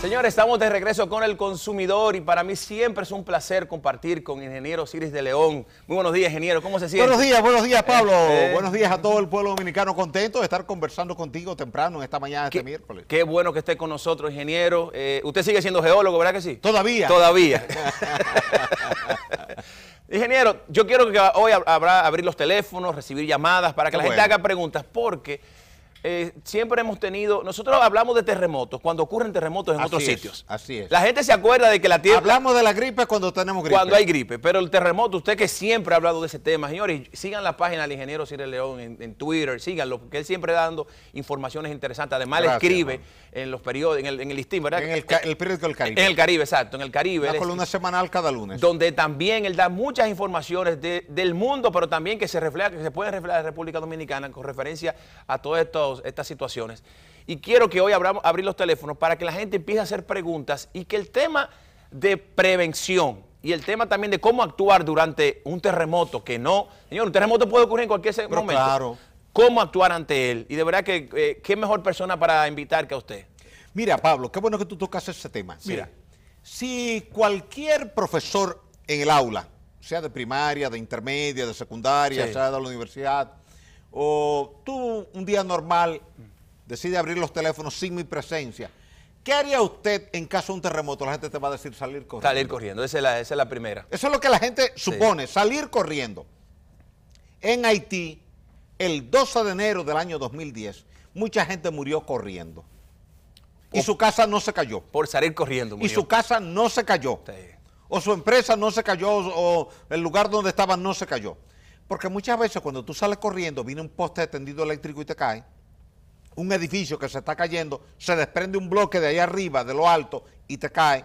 Señores, estamos de regreso con el consumidor y para mí siempre es un placer compartir con ingeniero Ciris de León. Muy buenos días, ingeniero. ¿Cómo se siente? Buenos días, buenos días, Pablo. Este, buenos días a todo el pueblo dominicano. Contento de estar conversando contigo temprano en esta mañana de este miércoles. Qué bueno que esté con nosotros, ingeniero. Eh, usted sigue siendo geólogo, ¿verdad que sí? Todavía. Todavía. ingeniero, yo quiero que hoy habrá abrir los teléfonos, recibir llamadas para que la gente haga preguntas porque eh, siempre hemos tenido, nosotros hablamos de terremotos, cuando ocurren terremotos en otros sitios. Así es. La gente se acuerda de que la tierra... Hablamos de la gripe cuando tenemos gripe. Cuando hay gripe, pero el terremoto, usted que siempre ha hablado de ese tema, señores, sigan la página del ingeniero Cire León en, Twitter, síganlo, porque él siempre dando informaciones interesantes, además escribe en los periodos, en el, en el listín, ¿verdad? En el, periodo del Caribe. En el Caribe, exacto, en el Caribe. Una columna semanal cada lunes. Donde también él da muchas informaciones del mundo, pero también que se refleja, que se puede reflejar en República Dominicana con referencia a todas estas situaciones. Y quiero que hoy abramos, abrir los teléfonos para que la gente empiece a hacer preguntas y que el tema de prevención, y el tema también de cómo actuar durante un terremoto, que no, señor, un terremoto puede ocurrir en cualquier Pero momento. Claro cómo actuar ante él. Y de verdad que eh, qué mejor persona para invitar que a usted. Mira, Pablo, qué bueno que tú tocas ese tema. Mira, si cualquier profesor en el aula, sea de primaria, de intermedia, de secundaria, sea de la universidad, o tú un día normal decide abrir los teléfonos sin mi presencia, ¿Qué haría usted en caso de un terremoto? La gente te va a decir salir corriendo. Salir corriendo, esa es la, primera. Eso es lo que la gente supone, salir corriendo. En Haití, el 12 de enero del año 2010, mucha gente murió corriendo. Y oh. su casa no se cayó. Por salir corriendo. Murió. Y su casa no se cayó. O su empresa no se cayó, o, el lugar donde estaba no se cayó. Porque muchas veces cuando tú sales corriendo, viene un poste de tendido eléctrico y te cae. Un edificio que se está cayendo, se desprende un bloque de ahí arriba, de lo alto, y te cae.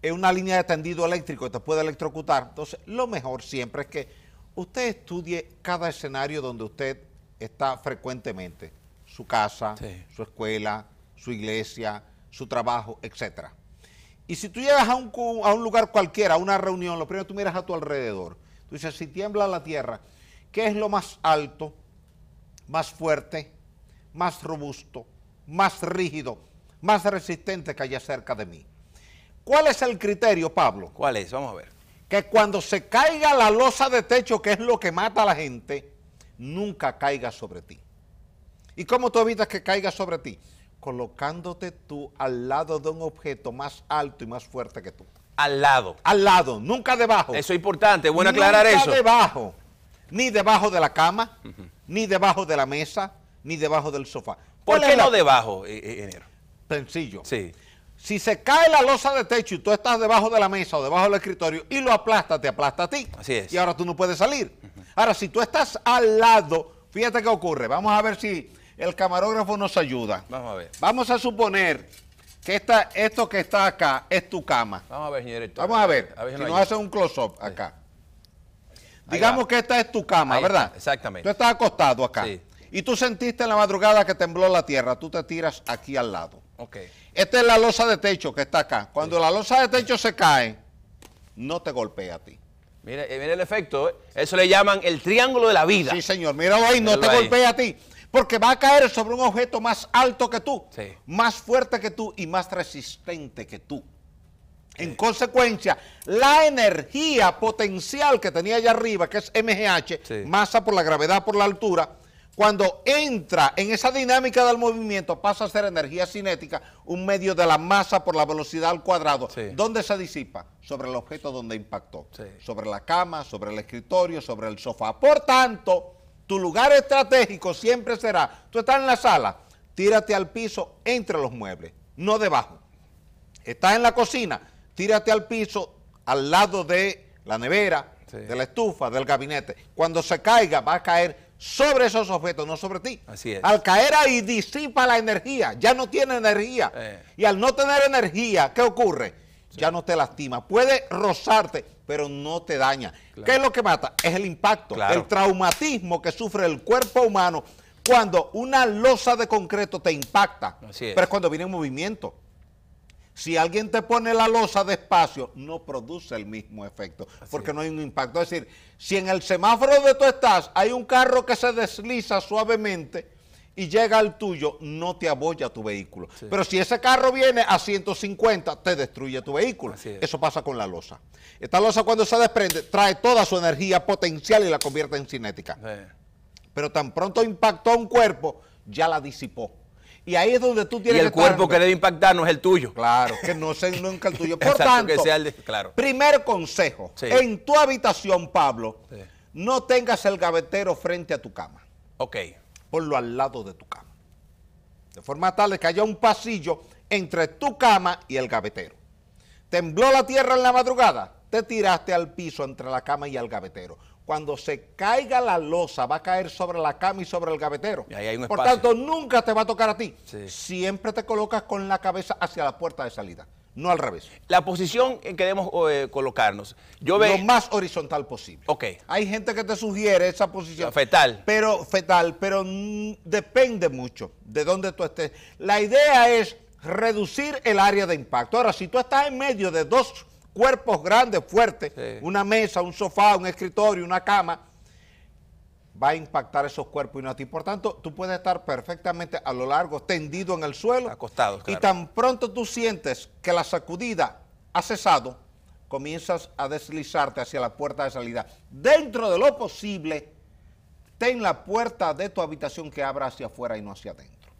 Es una línea de tendido eléctrico que te puede electrocutar. Entonces, lo mejor siempre es que usted estudie cada escenario donde usted está frecuentemente, su casa, su escuela, su iglesia, su trabajo, etcétera. Y si tú llegas a un, a un lugar cualquiera, a una reunión, lo primero tú miras a tu alrededor. Tú dices, si tiembla la tierra, ¿qué es lo más alto, más fuerte, más robusto, más rígido, más resistente que haya cerca de mí? ¿Cuál es el criterio, Pablo? ¿Cuál es? Vamos a ver. Que cuando se caiga la losa de techo, que es lo que mata a la gente, nunca caiga sobre ti. ¿Y cómo tú evitas que caiga sobre ti? Colocándote tú al lado de un objeto más alto y más fuerte que tú. Al lado. Al lado, nunca debajo. Eso es importante, bueno aclarar eso eso. debajo. Ni debajo de la cama, ni debajo de la mesa, ni debajo del sofá. ¿Por qué no debajo, e, e, Enero? Sencillo. Sí. Si se cae la losa de techo y tú estás debajo de la mesa o debajo del escritorio y lo aplasta, te aplasta a ti. Así es. Y ahora tú no puedes salir. Ahora, si tú estás al lado, fíjate qué ocurre. Vamos a ver si el camarógrafo nos ayuda. Vamos a ver. Vamos a suponer que esta, esto que está acá es tu cama. Vamos a ver, Vamos a ver, si, nos hace un close-up acá. Digamos que esta es tu cama, ¿verdad? Exactamente. Tú estás acostado acá. Sí. Y tú sentiste en la madrugada que tembló la tierra. Tú te tiras aquí al lado. Ok. Esta es la losa de techo que está acá. Cuando la losa de techo se cae, no te golpea a ti. Eh, mira el efecto. Eh. Eso le llaman el triángulo de la vida. Sí, señor. Míralo ahí, no te golpee a ti. Porque va a caer sobre un objeto más alto que tú, más fuerte que tú y más resistente que tú. En consecuencia, la energía potencial que tenía allá arriba, que es MGH, masa por la gravedad, por la altura, cuando entra en esa dinámica del movimiento, pasa a ser energía cinética, un medio de la masa por la velocidad al cuadrado. ¿Dónde se disipa? Sobre el objeto donde impactó. Sobre la cama, sobre el escritorio, sobre el sofá. Por tanto, tu lugar estratégico siempre será, tú estás en la sala, tírate al piso entre los muebles, no debajo. Estás en la cocina, tírate al piso al lado de la nevera, de la estufa, del gabinete. Cuando se caiga, va a caer sobre esos objetos, no sobre ti. Así Al caer ahí disipa la energía, ya no tiene energía. Eh. Y al no tener energía, ¿qué ocurre? Ya no te lastima, puede rozarte, pero no te daña. ¿Qué es lo que mata? Es el impacto, el traumatismo que sufre el cuerpo humano cuando una losa de concreto te impacta. Pero es cuando viene en movimiento. Si alguien te pone la losa despacio, no produce el mismo efecto, porque no hay un impacto. Es decir, si en el semáforo donde tú estás hay un carro que se desliza suavemente, y llega al tuyo, no te aboya tu vehículo. Pero si ese carro viene a 150, te destruye tu vehículo. Eso pasa con la losa. Esta losa cuando se desprende, trae toda su energía potencial y la convierte en cinética. Pero tan pronto impactó un cuerpo, ya la disipó. Y ahí es donde tú tienes que Y el cuerpo que debe impactar no es el tuyo. Claro, que no es nunca el tuyo. Por tanto, claro. primer consejo, en tu habitación, Pablo, no tengas el gavetero frente a tu cama. Ok. Ponlo al lado de tu cama. De forma tal que haya un pasillo entre tu cama y el gavetero. Tembló la tierra en la madrugada, te tiraste al piso entre la cama y el gavetero cuando se caiga la losa, va a caer sobre la cama y sobre el gavetero. Por tanto, nunca te va a tocar a ti. Siempre te colocas con la cabeza hacia la puerta de salida, no al revés. La posición en que debemos eh, colocarnos. Yo veo... Lo más horizontal posible. Ok. Hay gente que te sugiere esa posición. Fetal. Pero, fetal, pero depende mucho de dónde tú estés. La idea es reducir el área de impacto. Ahora, si tú estás en medio de dos cuerpos grandes, fuertes, una mesa, un sofá, un escritorio, una cama, va a impactar esos cuerpos y no a ti. Por tanto, tú puedes estar perfectamente a lo largo, tendido en el suelo. Acostado, claro. Y tan pronto tú sientes que la sacudida ha cesado, comienzas a deslizarte hacia la puerta de salida. Dentro de lo posible, ten la puerta de tu habitación que abra hacia afuera y no hacia adentro.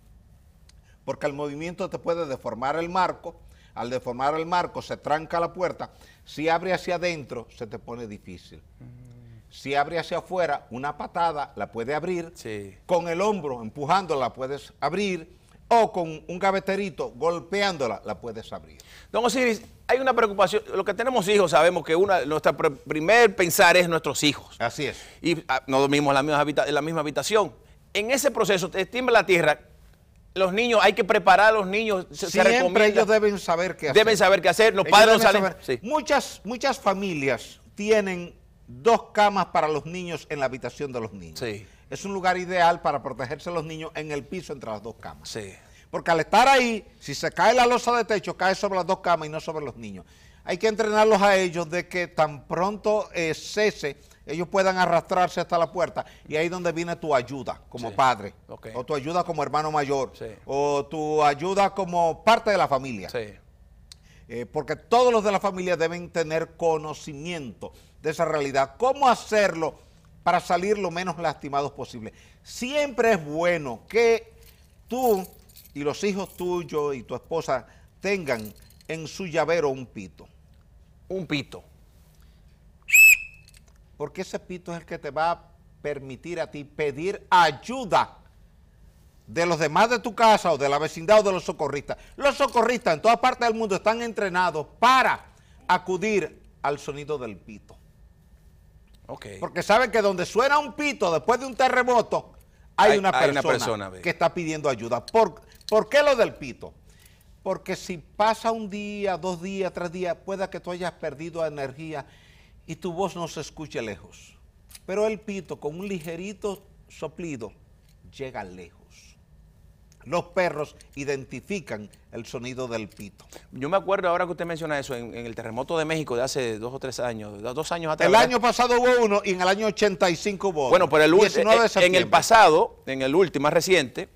Porque el movimiento te puede deformar el marco, al deformar el marco se tranca la puerta, si abre hacia adentro se te pone difícil. Si abre hacia afuera, una patada la puede abrir, con el hombro empujándola puedes abrir, o con un gaveterito golpeándola la puedes abrir. Don Osiris, hay una preocupación, los que tenemos hijos sabemos que una, nuestro primer pensar es nuestros hijos. Así es. Y ah, nos dormimos en la misma, habitación. En ese proceso, te estima la tierra, los niños, hay que preparar a los niños. Siempre ellos deben saber qué hacer. Deben saber qué hacer, los padres Muchas, muchas familias tienen dos camas para los niños en la habitación de los niños. Es un lugar ideal para protegerse los niños en el piso entre las dos camas. Porque al estar ahí, si se cae la losa de techo, cae sobre las dos camas y no sobre los niños. Hay que entrenarlos a ellos de que tan pronto eh, cese ellos puedan arrastrarse hasta la puerta. Y ahí es donde viene tu ayuda como padre, o tu ayuda como hermano mayor, o tu ayuda como parte de la familia. Eh, porque todos los de la familia deben tener conocimiento de esa realidad. ¿Cómo hacerlo para salir lo menos lastimados posible? Siempre es bueno que tú y los hijos tuyos y tu esposa tengan en su llavero un pito. Un pito porque ese pito es el que te va a permitir a ti pedir ayuda de los demás de tu casa o de la vecindad o de los socorristas. Los socorristas en todas partes del mundo están entrenados para acudir al sonido del pito. Porque saben que donde suena un pito después de un terremoto, hay, una, persona que está pidiendo ayuda. ¿Por, ¿Por qué lo del pito? Porque si pasa un día, dos días, tres días, pueda que tú hayas perdido energía y tu voz no se escuche lejos. Pero el pito con un ligerito soplido llega lejos. Los perros identifican el sonido del pito. Yo me acuerdo ahora que usted menciona eso, en, el terremoto de México de hace dos o tres años, dos años atrás. El año pasado hubo uno y en el año 85 hubo Bueno, pero el último eh, en el pasado, en el último, más reciente,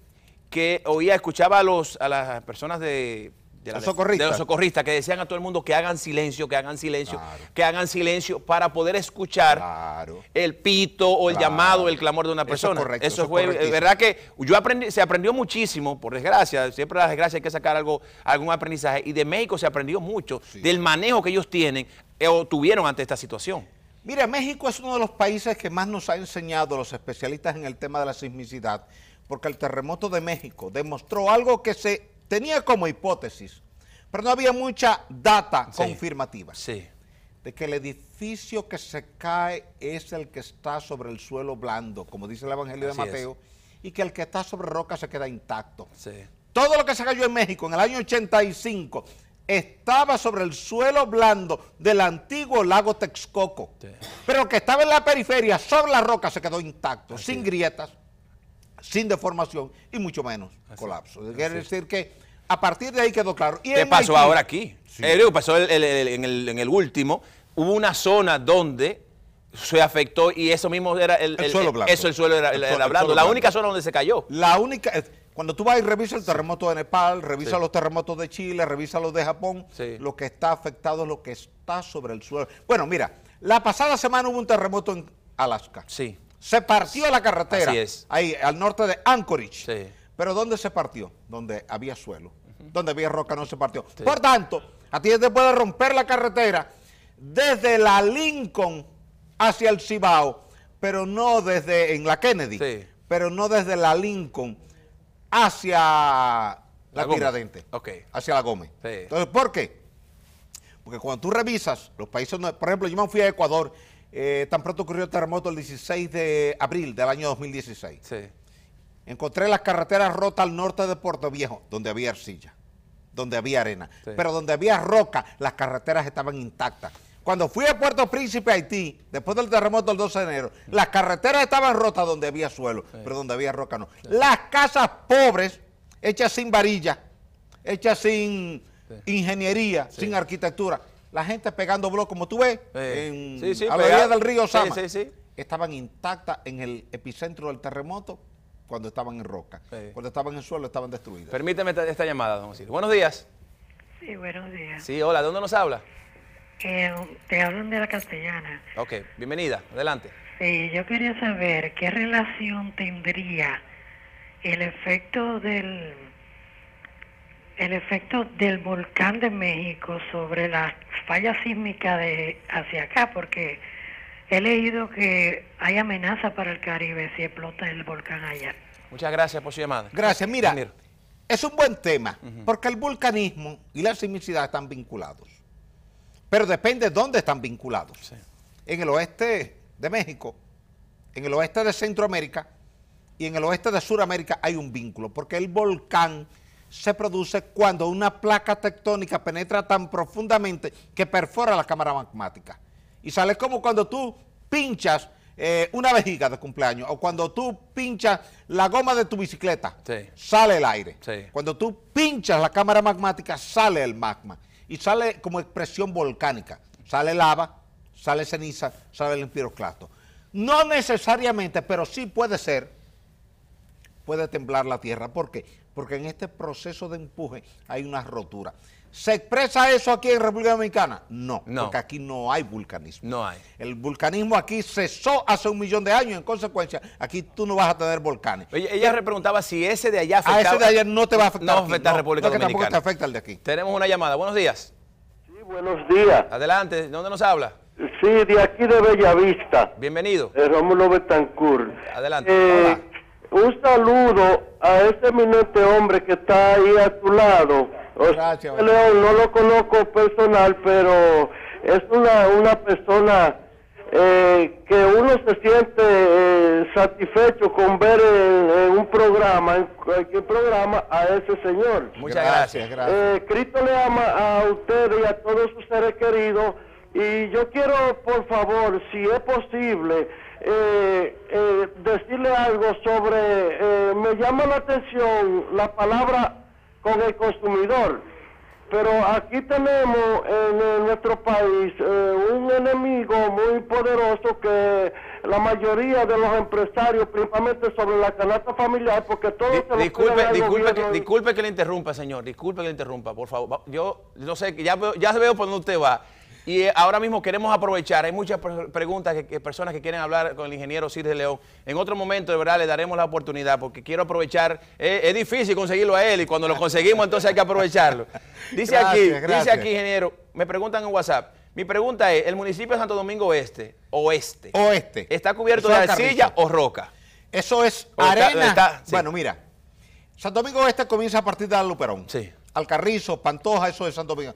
que oía, escuchaba los, a las personas de de, los socorristas. de, los socorristas. que decían a todo el mundo que hagan silencio, que hagan silencio, que hagan silencio para poder escuchar el pito o el llamado, el clamor de una persona. Eso, correcto, eso, eh, verdad que yo aprendí, se aprendió muchísimo, por desgracia, siempre la desgracia hay que sacar algo, algún aprendizaje, y de México se aprendió mucho del manejo que ellos tienen eh, o tuvieron ante esta situación. Mira, México es uno de los países que más nos ha enseñado los especialistas en el tema de la sismicidad, porque el terremoto de México demostró algo que se tenía como hipótesis, pero no había mucha data confirmativa. De que el edificio que se cae es el que está sobre el suelo blando, como dice el Evangelio de Mateo, y que el que está sobre roca se queda intacto. Todo lo que se cayó en México en el año 85 estaba sobre el suelo blando del antiguo lago Texcoco. Pero que estaba en la periferia, sobre la roca, se quedó intacto, sin grietas sin deformación y mucho menos colapso. Quiere decir que a partir de ahí quedó claro. ¿Qué pasó ahora aquí? Eh, pasó en, el, último, hubo una zona donde se afectó y eso mismo era el, suelo blanco. Eso el suelo era La única zona donde se cayó. La única... Cuando tú vas y revisas el terremoto de Nepal, revisa los terremotos de Chile, revisa los de Japón, lo que está afectado es lo que está sobre el suelo. Bueno, mira, la pasada semana hubo un terremoto en Alaska. Sí. Se partió la carretera. Ahí, al norte de Anchorage. Pero ¿dónde se partió? Donde había suelo. Donde había roca no se partió. Por tanto, a ti te puede romper la carretera desde la Lincoln hacia el Cibao, pero no desde, en la Kennedy, pero no desde la Lincoln hacia la, Hacia la Gómez. Entonces, ¿por qué? Porque cuando tú revisas los países, por ejemplo, yo me fui a Ecuador eh, tan pronto ocurrió el este terremoto el 16 de abril del año 2016. Encontré las carreteras rotas al norte de Puerto Viejo, donde había arcilla, donde había arena. Pero donde había roca, las carreteras estaban intactas. Cuando fui a Puerto Príncipe, Haití, después del terremoto el 12 de enero, las carreteras estaban rotas donde había suelo, pero donde había roca no. Las casas pobres, hechas sin varilla, hechas sin ingeniería, sin arquitectura, la gente pegando bloques, como tú ves, a la orilla del río Sama. Estaban intactas en el epicentro del terremoto cuando estaban en roca. Cuando estaban en suelo estaban destruidas. Permíteme esta, llamada, don Osiris. Buenos días. Sí, buenos días. Sí, hola, ¿de dónde nos habla? Eh, te hablan de la castellana. Ok, bienvenida, adelante. Sí, yo quería saber qué relación tendría el efecto del el efecto del volcán de México sobre las falla sísmica de hacia acá, porque he leído que hay amenaza para el Caribe si explota el volcán allá. Muchas gracias por su llamada. Gracias. Pues, Mira, es un buen tema, porque el vulcanismo y la sismicidad están vinculados. Pero depende de dónde están vinculados. En el oeste de México, en el oeste de Centroamérica y en el oeste de Sudamérica hay un vínculo, porque el volcán se produce cuando una placa tectónica penetra tan profundamente que perfora la cámara magmática. Y sale como cuando tú pinchas eh, una vejiga de cumpleaños o cuando tú pinchas la goma de tu bicicleta, sale el aire. Cuando tú pinchas la cámara magmática, sale el magma y sale como expresión volcánica. Sale lava, sale ceniza, sale el piroclasto. No necesariamente, pero sí puede ser, puede temblar la tierra. ¿Por qué? porque en este proceso de empuje hay una rotura. ¿Se expresa eso aquí en República Dominicana? No, porque aquí no hay vulcanismo. No hay. El vulcanismo aquí cesó hace un millón de años, en consecuencia, aquí tú no vas a tener volcanes. Ella ella preguntaba si ese de allá ah, afectaba. A ese de allá no te va a afectar. No República Dominicana. No, te afecta el de aquí. Tenemos una llamada. Buenos días. Sí, buenos días. Adelante, ¿dónde nos habla? Sí, de aquí de Bellavista. Bienvenido. Eh, Rómulo Betancourt. Adelante. Eh, un saludo a este eminente hombre que está ahí a tu lado. Gracias. León, no lo conozco personal, pero es una, una persona eh, que uno se siente eh, satisfecho con ver en, un programa, en cualquier programa, a ese señor. Muchas gracias, gracias. Eh, Cristo le ama a usted y a todos sus seres queridos. Y yo quiero, por favor, si es posible, eh, eh, decirle algo sobre, eh, me llama la atención la palabra con el consumidor, pero aquí tenemos en, nuestro país eh, un enemigo muy poderoso que la mayoría de los empresarios, principalmente sobre la canasta familiar, porque todo disculpe, disculpe, que, disculpe que le interrumpa, señor, disculpe que le interrumpa, por favor. Yo no sé, ya veo, ya veo por dónde usted va. Y eh, ahora mismo queremos aprovechar, hay muchas preguntas, que, personas que quieren hablar con el ingeniero Sirge León. En otro momento, de verdad, le daremos la oportunidad porque quiero aprovechar, eh, es, difícil conseguirlo a él y cuando lo conseguimos entonces hay que aprovecharlo. Dice aquí, gracias. dice aquí, ingeniero, me preguntan en WhatsApp, mi pregunta es, ¿el municipio de Santo Domingo Oeste, Oeste, Oeste. está cubierto de arcilla o roca? Eso es arena. Bueno, mira, Santo Domingo Oeste comienza a partir de Luperón. Sí. Carrizo, Pantoja, eso de Santo Domingo.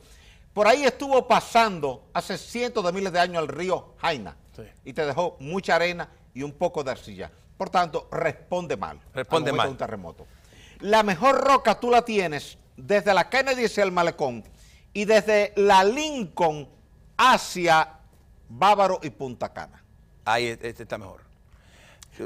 Por ahí estuvo pasando hace cientos de miles de años el río Jaina y te dejó mucha arena y un poco de arcilla. Por tanto, responde mal. Responde mal. un terremoto. La mejor roca tú la tienes desde la Kennedy hacia el malecón y desde la Lincoln hacia Bávaro y Punta Cana. Ahí este está mejor.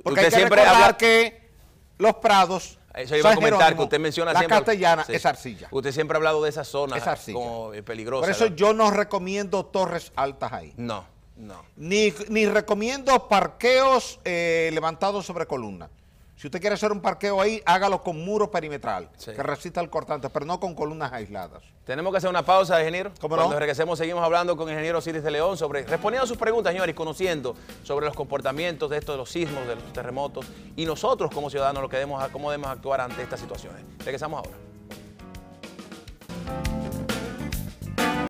Porque siempre recordar que los prados eso iba a comentar, que usted menciona la siempre. La castellana es arcilla. Usted siempre ha hablado de esa zona como eh, peligrosa. Por eso yo no recomiendo torres altas ahí. No, no. Ni, ni recomiendo parqueos eh, levantados sobre columnas. Si usted quiere hacer un parqueo ahí, hágalo con muro perimetral, que resista el cortante, pero no con columnas aisladas. Tenemos que hacer una pausa, ingeniero. ¿Cómo Cuando regresemos, seguimos hablando con el ingeniero Ciris de León sobre, respondiendo a sus preguntas, señores, conociendo sobre los comportamientos de estos, sismos, de los terremotos, y nosotros como ciudadanos lo que debemos, cómo debemos actuar ante estas situaciones. Regresamos ahora.